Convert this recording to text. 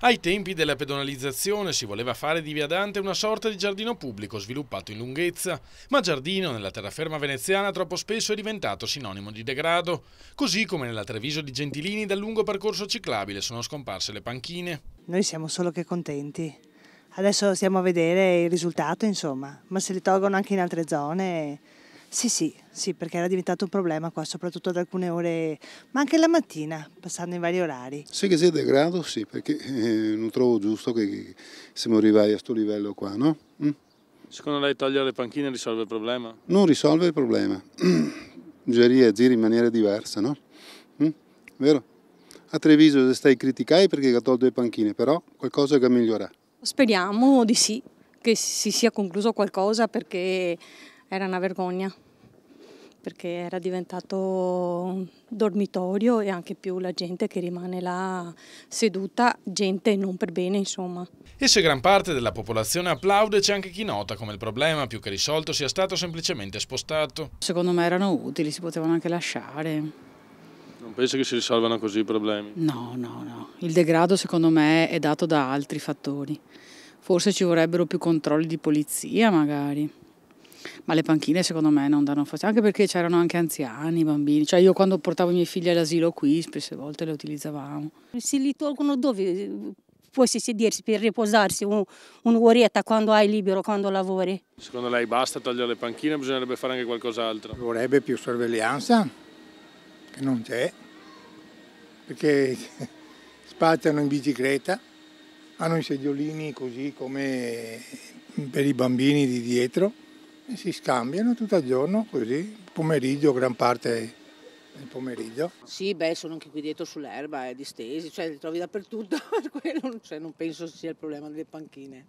Ai tempi della pedonalizzazione si voleva fare di Via Dante una sorta di giardino pubblico sviluppato in lunghezza, ma giardino nella terraferma veneziana troppo spesso è diventato sinonimo di degrado, così come nella Treviso di Gentilini dal lungo percorso ciclabile sono scomparse le panchine. Noi siamo solo che contenti, adesso stiamo a vedere il risultato insomma, ma se li tolgono anche in altre zone sì, sì, sì, perché era diventato un problema qua, soprattutto ad alcune ore, ma anche la mattina, passando in vari orari. Sì che si degrado, sì, perché eh, non trovo giusto che siamo arrivati a questo livello qua, no? Mm? Secondo lei togliere le panchine risolve il problema? Non risolve il problema, Giri e agire in maniera diversa, no? Mm? Vero? A Treviso se stai criticai perché ha tolto le panchine, però qualcosa che migliora. Speriamo di sì, che si sia concluso qualcosa perché era una vergogna perché era diventato un dormitorio e anche più la gente che rimane là seduta, gente non per bene insomma. E se gran parte della popolazione applaude c'è anche chi nota come il problema più che risolto sia stato semplicemente spostato. Secondo me erano utili, si potevano anche lasciare. Non penso che si risolvano così i problemi? No, no, no. Il degrado secondo me è dato da altri fattori. Forse ci vorrebbero più controlli di polizia magari. Ma le panchine secondo me non danno fastidio, anche perché c'erano anche anziani, bambini. Cioè io quando portavo i miei figli all'asilo qui, spesse volte le utilizzavamo. Se li tolgono dove Puoi sedersi per riposarsi un'oretta quando hai libero, quando lavori. Secondo lei basta tagliare le panchine bisognerebbe fare anche qualcos'altro? Vorrebbe più sorveglianza, che non c'è, perché spaziano in bicicletta, hanno i sediolini così come per i bambini di dietro si scambiano tutto il giorno così, pomeriggio, gran parte del pomeriggio. Sì, beh, sono anche qui dietro sull'erba, eh, distesi, cioè li trovi dappertutto, per quello cioè, non penso sia il problema delle panchine.